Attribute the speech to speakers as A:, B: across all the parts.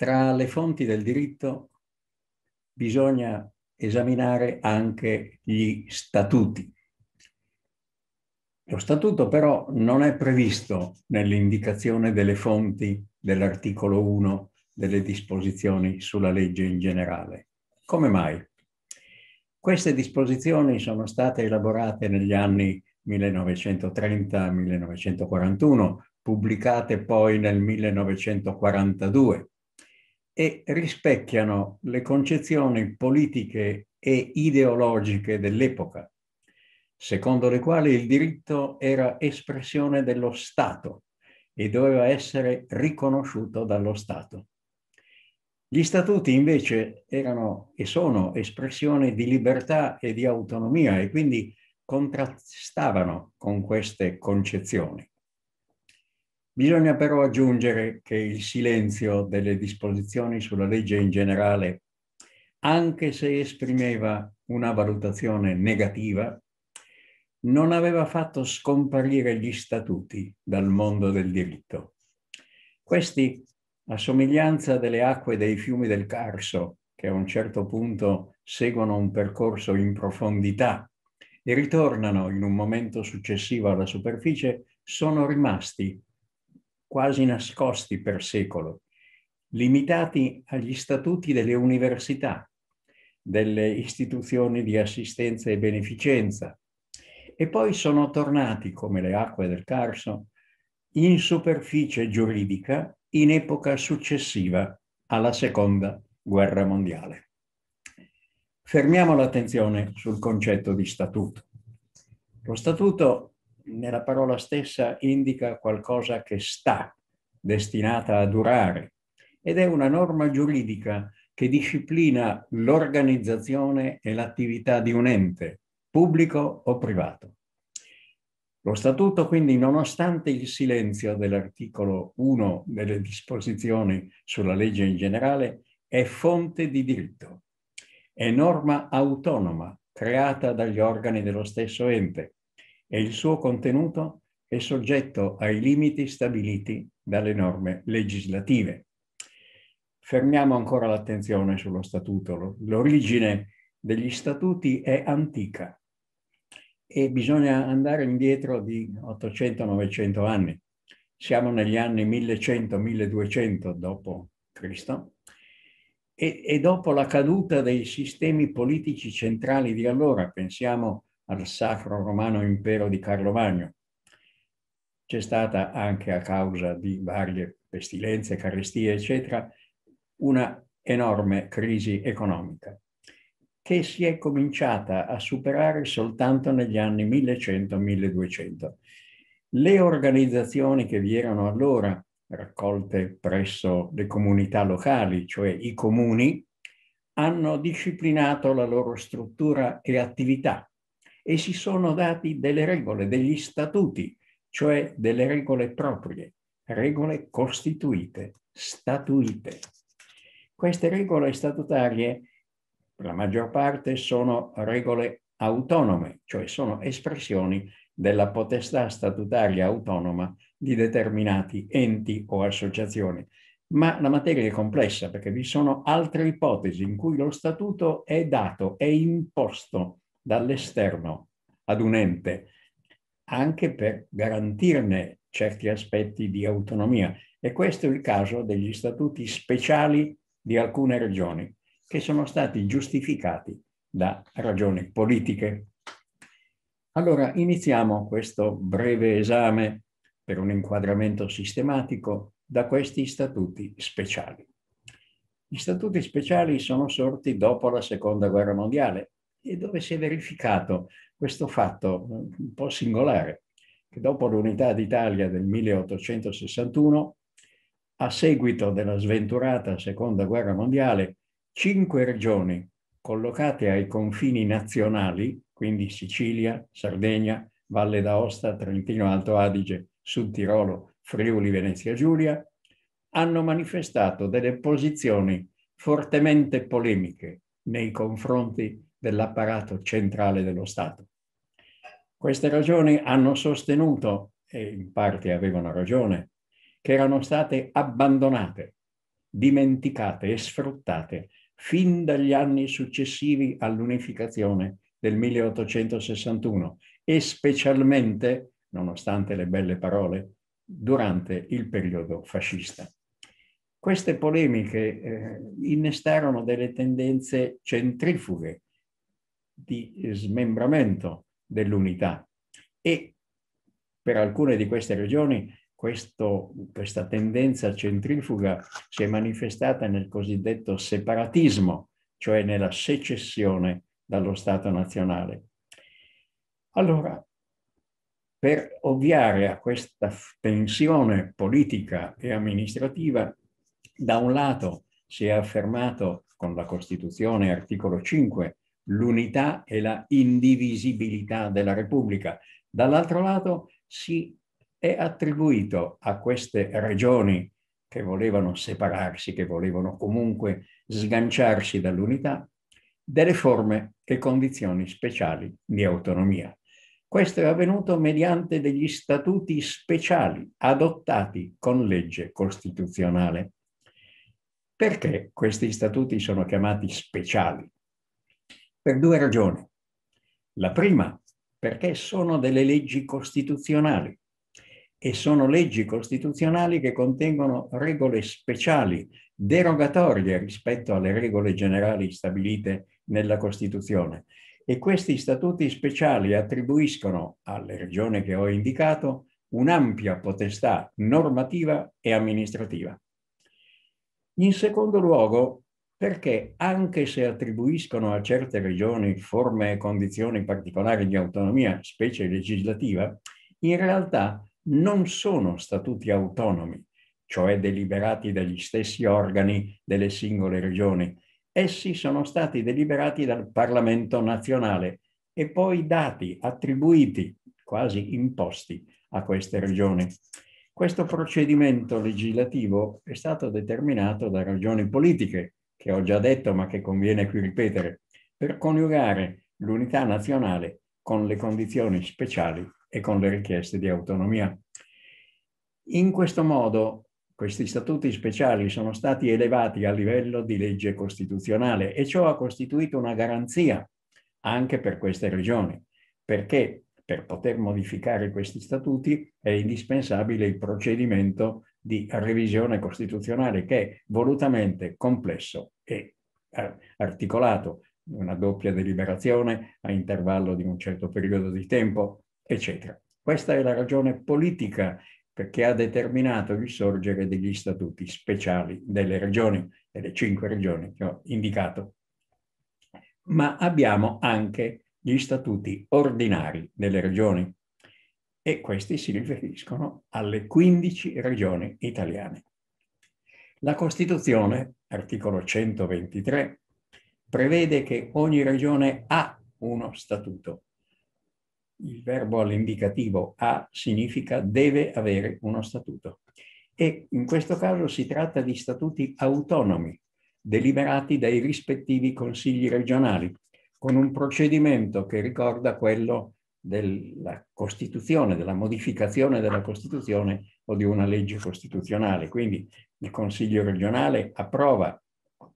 A: Tra le fonti del diritto bisogna esaminare anche gli statuti. Lo statuto però non è previsto nell'indicazione delle fonti dell'articolo 1 delle disposizioni sulla legge in generale. Come mai? Queste disposizioni sono state elaborate negli anni 1930-1941, pubblicate poi nel 1942 e rispecchiano le concezioni politiche e ideologiche dell'epoca, secondo le quali il diritto era espressione dello Stato e doveva essere riconosciuto dallo Stato. Gli statuti invece erano e sono espressione di libertà e di autonomia e quindi contrastavano con queste concezioni. Bisogna però aggiungere che il silenzio delle disposizioni sulla legge in generale, anche se esprimeva una valutazione negativa, non aveva fatto scomparire gli statuti dal mondo del diritto. Questi, a somiglianza delle acque dei fiumi del Carso, che a un certo punto seguono un percorso in profondità e ritornano in un momento successivo alla superficie, sono rimasti quasi nascosti per secolo, limitati agli statuti delle università, delle istituzioni di assistenza e beneficenza, e poi sono tornati, come le acque del Carso, in superficie giuridica in epoca successiva alla Seconda Guerra Mondiale. Fermiamo l'attenzione sul concetto di statuto. Lo statuto nella parola stessa indica qualcosa che sta, destinata a durare, ed è una norma giuridica che disciplina l'organizzazione e l'attività di un ente, pubblico o privato. Lo Statuto quindi, nonostante il silenzio dell'articolo 1 delle disposizioni sulla legge in generale, è fonte di diritto, è norma autonoma creata dagli organi dello stesso ente, e il suo contenuto è soggetto ai limiti stabiliti dalle norme legislative. Fermiamo ancora l'attenzione sullo statuto. L'origine degli statuti è antica e bisogna andare indietro di 800-900 anni. Siamo negli anni 1100-1200 dopo Cristo e, e dopo la caduta dei sistemi politici centrali di allora, pensiamo a al Sacro Romano Impero di Carlo Magno. C'è stata anche a causa di varie pestilenze, carestie, eccetera, una enorme crisi economica che si è cominciata a superare soltanto negli anni 1100-1200. Le organizzazioni che vi erano allora, raccolte presso le comunità locali, cioè i comuni, hanno disciplinato la loro struttura e attività e si sono dati delle regole, degli statuti, cioè delle regole proprie, regole costituite, statuite. Queste regole statutarie, la maggior parte, sono regole autonome, cioè sono espressioni della potestà statutaria autonoma di determinati enti o associazioni. Ma la materia è complessa perché vi sono altre ipotesi in cui lo statuto è dato, è imposto dall'esterno ad un ente, anche per garantirne certi aspetti di autonomia. E questo è il caso degli statuti speciali di alcune regioni, che sono stati giustificati da ragioni politiche. Allora, iniziamo questo breve esame per un inquadramento sistematico da questi statuti speciali. Gli statuti speciali sono sorti dopo la Seconda Guerra Mondiale e dove si è verificato questo fatto eh, un po' singolare, che dopo l'unità d'Italia del 1861, a seguito della sventurata Seconda Guerra Mondiale, cinque regioni collocate ai confini nazionali, quindi Sicilia, Sardegna, Valle d'Aosta, Trentino Alto Adige, Sud Tirolo, Friuli Venezia Giulia, hanno manifestato delle posizioni fortemente polemiche nei confronti dell'apparato centrale dello Stato. Queste ragioni hanno sostenuto, e in parte avevano ragione, che erano state abbandonate, dimenticate e sfruttate fin dagli anni successivi all'unificazione del 1861 e specialmente, nonostante le belle parole, durante il periodo fascista. Queste polemiche eh, innestarono delle tendenze centrifughe di smembramento dell'unità e per alcune di queste regioni questo, questa tendenza centrifuga si è manifestata nel cosiddetto separatismo, cioè nella secessione dallo Stato nazionale. Allora, per ovviare a questa tensione politica e amministrativa, da un lato si è affermato con la Costituzione, articolo 5, l'unità e la indivisibilità della Repubblica. Dall'altro lato si è attribuito a queste regioni che volevano separarsi, che volevano comunque sganciarsi dall'unità, delle forme e condizioni speciali di autonomia. Questo è avvenuto mediante degli statuti speciali adottati con legge costituzionale. Perché questi statuti sono chiamati speciali? Per due ragioni. La prima, perché sono delle leggi costituzionali e sono leggi costituzionali che contengono regole speciali, derogatorie rispetto alle regole generali stabilite nella Costituzione. E questi statuti speciali attribuiscono alle regioni che ho indicato un'ampia potestà normativa e amministrativa. In secondo luogo, perché anche se attribuiscono a certe regioni forme e condizioni particolari di autonomia, specie legislativa, in realtà non sono statuti autonomi, cioè deliberati dagli stessi organi delle singole regioni. Essi sono stati deliberati dal Parlamento nazionale e poi dati, attribuiti, quasi imposti a queste regioni. Questo procedimento legislativo è stato determinato da ragioni politiche, che ho già detto ma che conviene qui ripetere, per coniugare l'unità nazionale con le condizioni speciali e con le richieste di autonomia. In questo modo questi statuti speciali sono stati elevati a livello di legge costituzionale e ciò ha costituito una garanzia anche per queste regioni, perché per poter modificare questi statuti è indispensabile il procedimento di revisione costituzionale che è volutamente complesso e eh, articolato, una doppia deliberazione a intervallo di un certo periodo di tempo, eccetera. Questa è la ragione politica che ha determinato il sorgere degli statuti speciali delle regioni, delle cinque regioni che ho indicato. Ma abbiamo anche gli statuti ordinari delle regioni, e questi si riferiscono alle 15 regioni italiane. La Costituzione, articolo 123, prevede che ogni regione ha uno statuto. Il verbo all'indicativo ha significa deve avere uno statuto. E in questo caso si tratta di statuti autonomi, deliberati dai rispettivi consigli regionali, con un procedimento che ricorda quello della Costituzione, della modificazione della Costituzione o di una legge costituzionale. Quindi il Consiglio regionale approva,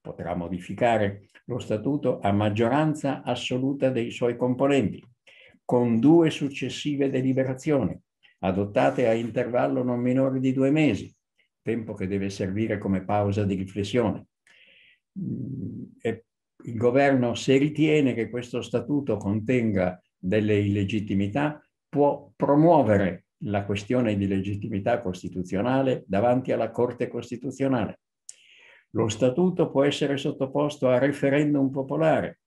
A: potrà modificare lo statuto a maggioranza assoluta dei suoi componenti, con due successive deliberazioni, adottate a intervallo non minore di due mesi, tempo che deve servire come pausa di riflessione. Mm, e il governo, se ritiene che questo statuto contenga delle illegittimità può promuovere la questione di legittimità costituzionale davanti alla Corte Costituzionale. Lo statuto può essere sottoposto a referendum popolare,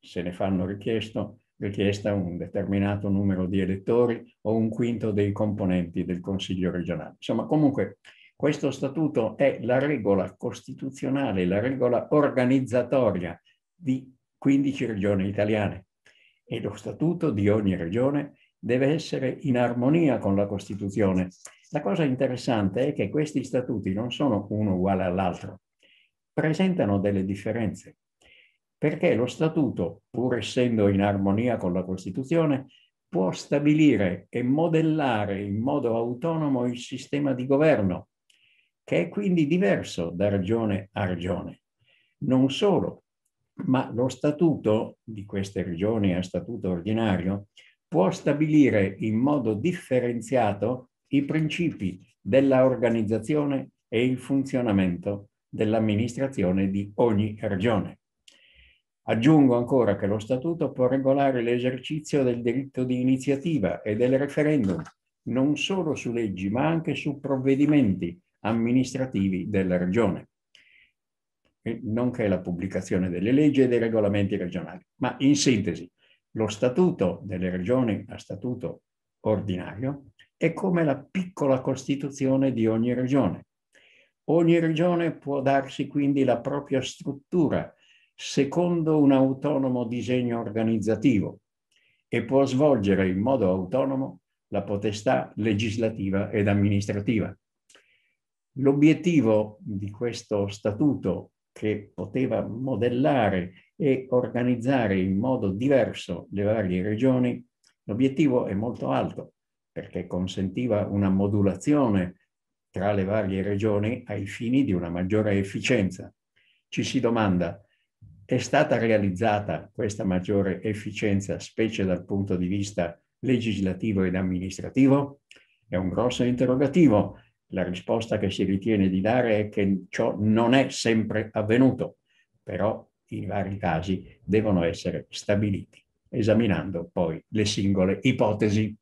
A: se ne fanno richiesto, richiesta un determinato numero di elettori o un quinto dei componenti del Consiglio regionale. Insomma, comunque, questo statuto è la regola costituzionale, la regola organizzatoria di 15 regioni italiane e lo statuto di ogni regione deve essere in armonia con la Costituzione. La cosa interessante è che questi statuti non sono uno uguale all'altro, presentano delle differenze, perché lo statuto, pur essendo in armonia con la Costituzione, può stabilire e modellare in modo autonomo il sistema di governo, che è quindi diverso da regione a regione. Non solo, ma lo statuto di queste regioni a statuto ordinario può stabilire in modo differenziato i principi della organizzazione e il funzionamento dell'amministrazione di ogni regione. Aggiungo ancora che lo statuto può regolare l'esercizio del diritto di iniziativa e del referendum, non solo su leggi ma anche su provvedimenti amministrativi della regione. Eh, nonché la pubblicazione delle leggi e dei regolamenti regionali. Ma in sintesi, lo statuto delle regioni a statuto ordinario è come la piccola costituzione di ogni regione. Ogni regione può darsi quindi la propria struttura secondo un autonomo disegno organizzativo e può svolgere in modo autonomo la potestà legislativa ed amministrativa. L'obiettivo di questo statuto che poteva modellare e organizzare in modo diverso le varie regioni, l'obiettivo è molto alto perché consentiva una modulazione tra le varie regioni ai fini di una maggiore efficienza. Ci si domanda, è stata realizzata questa maggiore efficienza, specie dal punto di vista legislativo ed amministrativo? È un grosso interrogativo la risposta che si ritiene di dare è che ciò non è sempre avvenuto, però i vari casi devono essere stabiliti, esaminando poi le singole ipotesi.